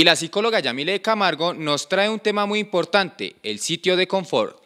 Y la psicóloga Yamile Camargo nos trae un tema muy importante, el sitio de confort.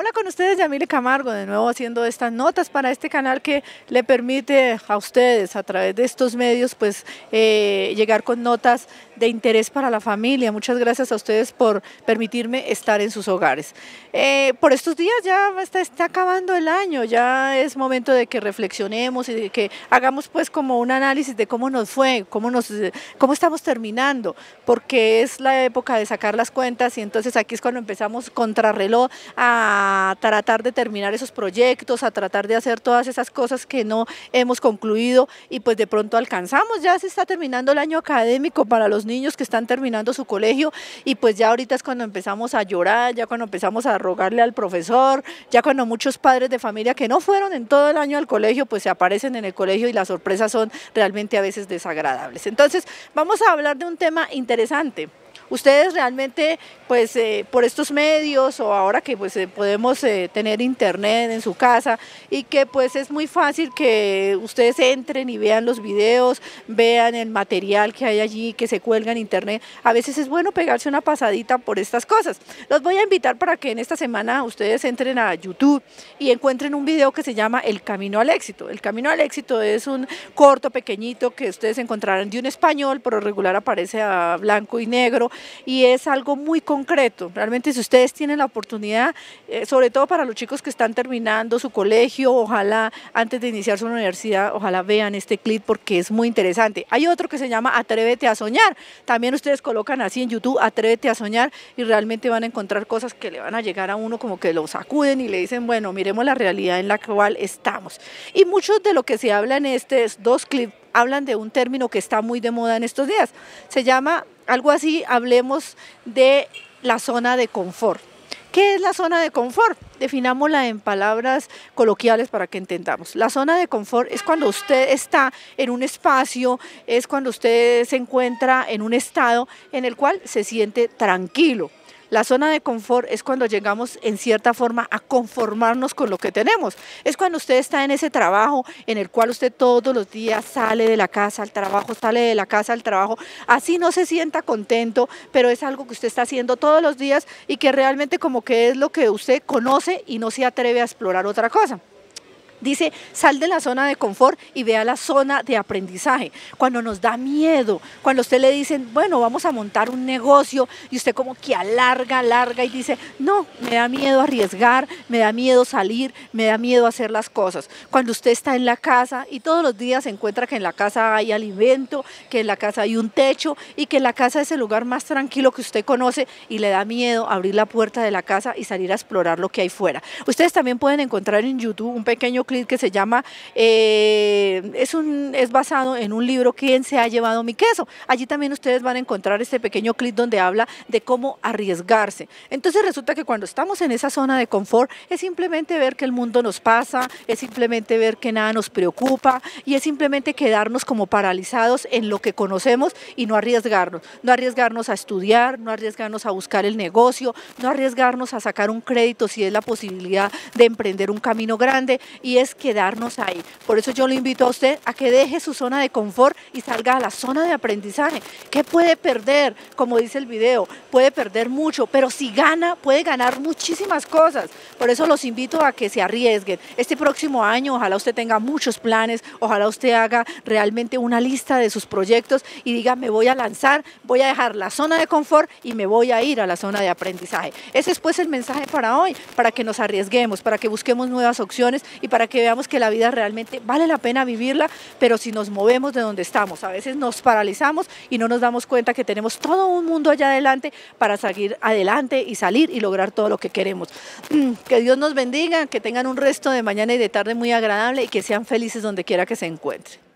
Hola con ustedes, Yamile Camargo, de nuevo haciendo estas notas para este canal que le permite a ustedes, a través de estos medios, pues eh, llegar con notas de interés para la familia. Muchas gracias a ustedes por permitirme estar en sus hogares. Eh, por estos días ya está, acabando el año, ya es momento de que reflexionemos y de que hagamos pues como un análisis de cómo nos fue, cómo, nos, cómo estamos terminando, porque es la época de sacar las cuentas y entonces aquí es cuando empezamos contrarreloj a a tratar de terminar esos proyectos, a tratar de hacer todas esas cosas que no hemos concluido y pues de pronto alcanzamos, ya se está terminando el año académico para los niños que están terminando su colegio y pues ya ahorita es cuando empezamos a llorar, ya cuando empezamos a rogarle al profesor, ya cuando muchos padres de familia que no fueron en todo el año al colegio, pues se aparecen en el colegio y las sorpresas son realmente a veces desagradables. Entonces vamos a hablar de un tema interesante Ustedes realmente, pues eh, por estos medios o ahora que pues eh, podemos eh, tener internet en su casa y que pues es muy fácil que ustedes entren y vean los videos, vean el material que hay allí, que se cuelga en internet, a veces es bueno pegarse una pasadita por estas cosas. Los voy a invitar para que en esta semana ustedes entren a YouTube y encuentren un video que se llama El Camino al Éxito. El Camino al Éxito es un corto pequeñito que ustedes encontrarán de un español, pero regular aparece a blanco y negro y es algo muy concreto. Realmente si ustedes tienen la oportunidad, eh, sobre todo para los chicos que están terminando su colegio, ojalá antes de iniciar su universidad, ojalá vean este clip porque es muy interesante. Hay otro que se llama Atrévete a soñar. También ustedes colocan así en YouTube, Atrévete a soñar y realmente van a encontrar cosas que le van a llegar a uno como que lo sacuden y le dicen, bueno, miremos la realidad en la cual estamos. Y muchos de lo que se habla en estos dos clips hablan de un término que está muy de moda en estos días. Se llama algo así, hablemos de la zona de confort. ¿Qué es la zona de confort? Definámosla en palabras coloquiales para que entendamos. La zona de confort es cuando usted está en un espacio, es cuando usted se encuentra en un estado en el cual se siente tranquilo, la zona de confort es cuando llegamos en cierta forma a conformarnos con lo que tenemos. Es cuando usted está en ese trabajo en el cual usted todos los días sale de la casa al trabajo, sale de la casa al trabajo. Así no se sienta contento, pero es algo que usted está haciendo todos los días y que realmente como que es lo que usted conoce y no se atreve a explorar otra cosa dice, sal de la zona de confort y vea la zona de aprendizaje. Cuando nos da miedo, cuando usted le dicen, bueno, vamos a montar un negocio y usted como que alarga, alarga y dice, no, me da miedo arriesgar, me da miedo salir, me da miedo hacer las cosas. Cuando usted está en la casa y todos los días se encuentra que en la casa hay alimento, que en la casa hay un techo y que la casa es el lugar más tranquilo que usted conoce y le da miedo abrir la puerta de la casa y salir a explorar lo que hay fuera. Ustedes también pueden encontrar en YouTube un pequeño clip que se llama, eh, es, un, es basado en un libro, ¿Quién se ha llevado mi queso? Allí también ustedes van a encontrar este pequeño clip donde habla de cómo arriesgarse. Entonces resulta que cuando estamos en esa zona de confort es simplemente ver que el mundo nos pasa, es simplemente ver que nada nos preocupa y es simplemente quedarnos como paralizados en lo que conocemos y no arriesgarnos. No arriesgarnos a estudiar, no arriesgarnos a buscar el negocio, no arriesgarnos a sacar un crédito si es la posibilidad de emprender un camino grande y es quedarnos ahí. Por eso yo lo invito a usted a que deje su zona de confort y salga a la zona de aprendizaje. ¿Qué puede perder? Como dice el video, puede perder mucho, pero si gana, puede ganar muchísimas cosas. Por eso los invito a que se arriesguen. Este próximo año, ojalá usted tenga muchos planes, ojalá usted haga realmente una lista de sus proyectos y diga, me voy a lanzar, voy a dejar la zona de confort y me voy a ir a la zona de aprendizaje. Ese es pues el mensaje para hoy, para que nos arriesguemos, para que busquemos nuevas opciones y para que veamos que la vida realmente vale la pena vivirla, pero si nos movemos de donde estamos, a veces nos paralizamos y no nos damos cuenta que tenemos todo un mundo allá adelante para seguir adelante y salir y lograr todo lo que queremos. Mm, que Dios nos bendiga, que tengan un resto de mañana y de tarde muy agradable y que sean felices donde quiera que se encuentren.